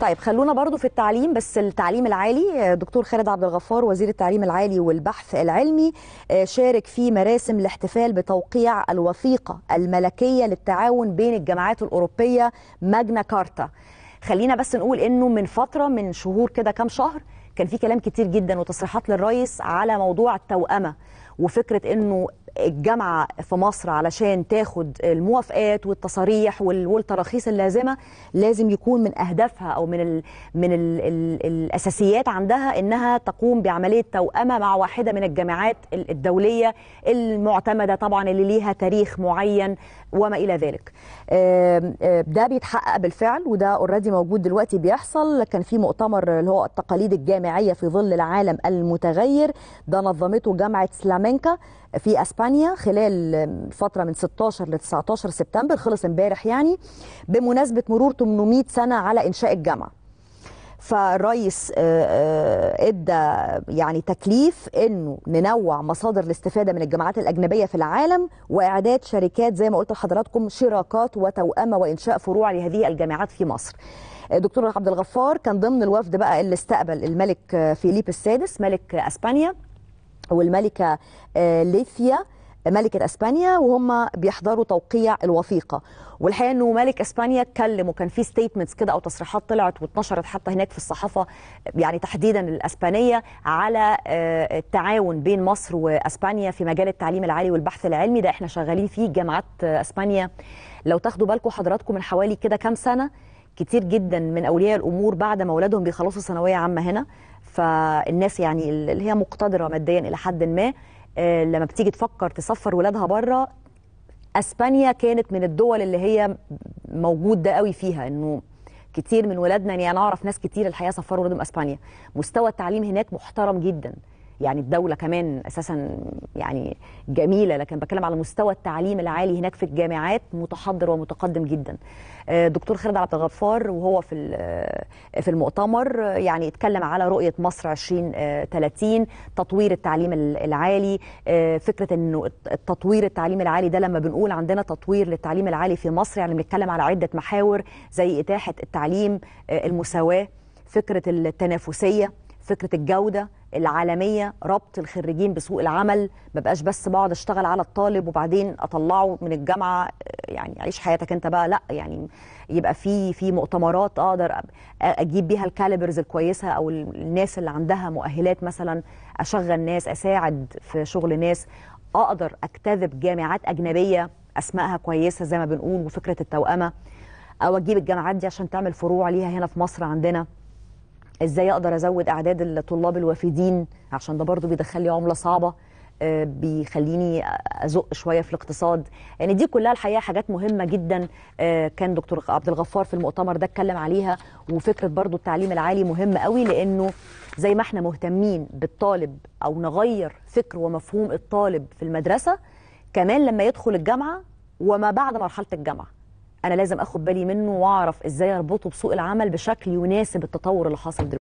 طيب خلونا برضو في التعليم بس التعليم العالي آه، دكتور خالد عبد الغفار وزير التعليم العالي والبحث العلمي آه، شارك في مراسم الاحتفال بتوقيع الوثيقة الملكية للتعاون بين الجامعات الأوروبية ماجنا كارتا خلينا بس نقول انه من فترة من شهور كده كام شهر كان في كلام كتير جدا وتصريحات للرئيس على موضوع التوأمة وفكره انه الجامعه في مصر علشان تاخد الموافقات والتصاريح والتراخيص اللازمه لازم يكون من اهدافها او من الـ من الـ الـ الاساسيات عندها انها تقوم بعمليه توأمه مع واحده من الجامعات الدوليه المعتمده طبعا اللي ليها تاريخ معين وما الى ذلك. ده بيتحقق بالفعل وده اوريدي موجود دلوقتي بيحصل كان في مؤتمر اللي هو التقاليد الجامعيه في ظل العالم المتغير ده نظمته جامعه سلامي فلامينكا في اسبانيا خلال فتره من 16 ل 19 سبتمبر خلص امبارح يعني بمناسبه مرور 800 سنه على انشاء الجامعه فالرئيس آه، آه، ادى يعني تكليف انه ننوع مصادر الاستفاده من الجامعات الاجنبيه في العالم واعداد شركات زي ما قلت لحضراتكم شراكات وتوامه وانشاء فروع لهذه الجامعات في مصر. آه، دكتور عبد الغفار كان ضمن الوفد بقى اللي استقبل الملك فيليب السادس ملك اسبانيا والملكة آه، ليثيا ملكة اسبانيا وهم بيحضروا توقيع الوثيقة والحقيقة انه ملك اسبانيا اتكلم وكان في ستيتمنتس كده او تصريحات طلعت واتنشرت حتى هناك في الصحافة يعني تحديدا الاسبانية على آه، التعاون بين مصر واسبانيا في مجال التعليم العالي والبحث العلمي ده احنا شغالين فيه جامعات آه، اسبانيا لو تاخدوا بالكم حضراتكم من حوالي كده كام سنة كتير جدا من اولياء الامور بعد ما اولادهم بيخلصوا ثانويه عامه هنا فالناس يعني اللي هي مقتدره ماديا الى حد ما آه، لما بتيجي تفكر تسفر ولادها بره اسبانيا كانت من الدول اللي هي موجود ده قوي فيها انه كتير من ولادنا يعني انا اعرف ناس كتير الحقيقه سفروا ولادهم اسبانيا مستوى التعليم هناك محترم جدا يعني الدولة كمان أساسا يعني جميلة لكن بتكلم على مستوى التعليم العالي هناك في الجامعات متحضر ومتقدم جدا آه، دكتور خالد عبد الغفار وهو في آه، في المؤتمر آه، يعني اتكلم على رؤية مصر 2030 تطوير التعليم العالي فكرة أنه التطوير التعليم العالي ده لما بنقول عندنا تطوير للتعليم العالي في مصر يعني بنتكلم على عدة محاور زي إتاحة التعليم المساواة فكرة التنافسية فكره الجوده العالميه ربط الخريجين بسوق العمل ما بقاش بس بقعد اشتغل على الطالب وبعدين اطلعه من الجامعه يعني عيش حياتك انت بقى لا يعني يبقى في في مؤتمرات اقدر اجيب بيها الكاليبرز الكويسه او الناس اللي عندها مؤهلات مثلا اشغل ناس اساعد في شغل ناس اقدر اجتذب جامعات اجنبيه اسمائها كويسه زي ما بنقول وفكره التوأمه او اجيب الجامعات دي عشان تعمل فروع ليها هنا في مصر عندنا ازاي اقدر ازود اعداد الطلاب الوافدين عشان ده برضو بيدخل لي عمله صعبه آه، بيخليني ازق شويه في الاقتصاد يعني دي كلها الحقيقه حاجات مهمه جدا آه، كان دكتور عبد الغفار في المؤتمر ده اتكلم عليها وفكره برضو التعليم العالي مهم قوي لانه زي ما احنا مهتمين بالطالب او نغير فكر ومفهوم الطالب في المدرسه كمان لما يدخل الجامعه وما بعد مرحله الجامعه انا لازم اخد بالي منه واعرف ازاي اربطه بسوق العمل بشكل يناسب التطور اللي حاصل دلوقتي